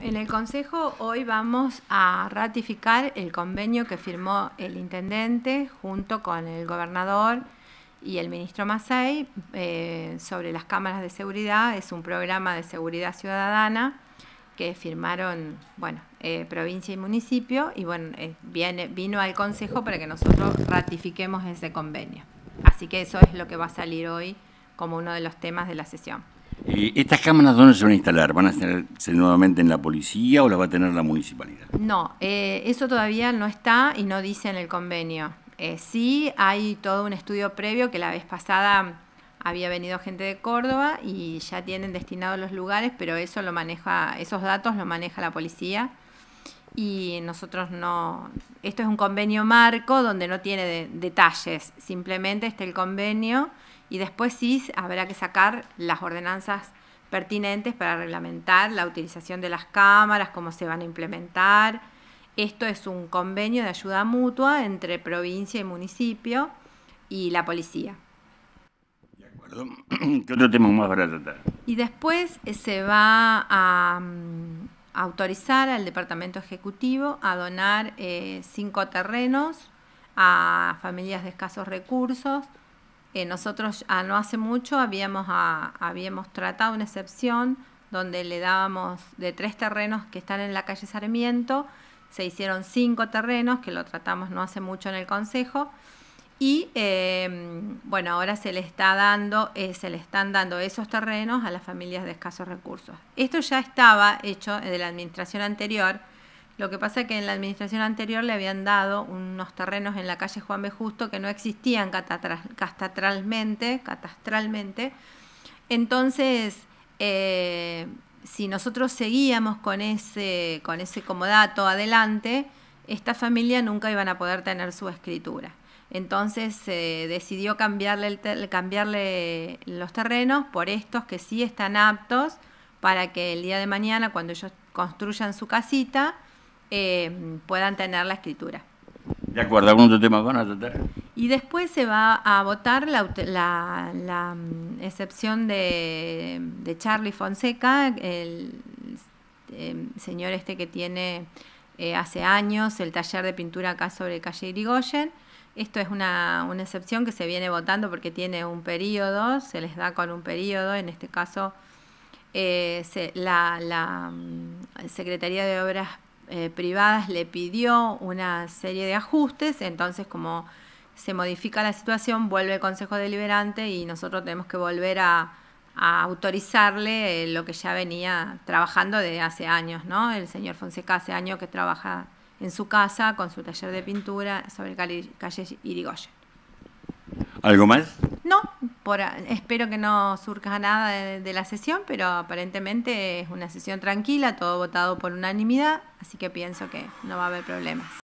En el Consejo hoy vamos a ratificar el convenio que firmó el Intendente junto con el Gobernador y el Ministro Macei eh, sobre las cámaras de seguridad. Es un programa de seguridad ciudadana que firmaron, bueno, eh, provincia y municipio y bueno, eh, viene, vino al Consejo para que nosotros ratifiquemos ese convenio. Así que eso es lo que va a salir hoy como uno de los temas de la sesión. ¿Estas cámaras dónde se van a instalar? ¿Van a estarse nuevamente en la policía o las va a tener la municipalidad? No, eh, eso todavía no está y no dice en el convenio. Eh, sí, hay todo un estudio previo que la vez pasada había venido gente de Córdoba y ya tienen destinados los lugares, pero eso lo maneja, esos datos lo maneja la policía y nosotros no... Esto es un convenio marco donde no tiene detalles, simplemente está el convenio y después sí habrá que sacar las ordenanzas pertinentes para reglamentar la utilización de las cámaras, cómo se van a implementar. Esto es un convenio de ayuda mutua entre provincia y municipio y la policía. De acuerdo. ¿Qué otro tema más para tratar? Y después eh, se va a... Mm, autorizar al Departamento Ejecutivo a donar eh, cinco terrenos a familias de escasos recursos. Eh, nosotros no hace mucho habíamos, ah, habíamos tratado una excepción donde le dábamos de tres terrenos que están en la calle Sarmiento, se hicieron cinco terrenos, que lo tratamos no hace mucho en el Consejo, y em, bueno, ahora se le está dando, eh, se le están dando esos terrenos a las familias de escasos recursos. Esto ya estaba hecho de la administración anterior. Lo que pasa es que en la administración anterior le habían dado unos terrenos en la calle Juan B. Justo que no existían catastralmente, catastralmente. Entonces, eh, si nosotros seguíamos con ese, con ese comodato adelante, esta familia nunca iban a poder tener su escritura. Entonces eh, decidió cambiarle, el cambiarle los terrenos por estos que sí están aptos para que el día de mañana, cuando ellos construyan su casita, eh, puedan tener la escritura. De acuerdo, ¿algún otro tema van a tratar? Y después se va a votar la, mm, excepción de, Charlie Fonseca, el eh, señor este que tiene eh, hace años el taller de pintura acá sobre calle Irigoyen. Esto es una, una excepción que se viene votando porque tiene un periodo, se les da con un periodo, en este caso eh, la, mm, Secretaría de Obras eh, Privadas le pidió una serie de ajustes, entonces como se modifica la situación, vuelve el Consejo Deliberante y nosotros tenemos que volver a, a autorizarle eh, lo que ya venía trabajando desde hace años, ¿no? El señor Fonseca hace años que trabaja en su casa con su taller de pintura sobre calle, Irigoyen. ¿Algo más? No, espero que no surja nada de, la sesión, pero aparentemente es una sesión tranquila, todo votado por unanimidad, así que pienso que no va a haber problemas.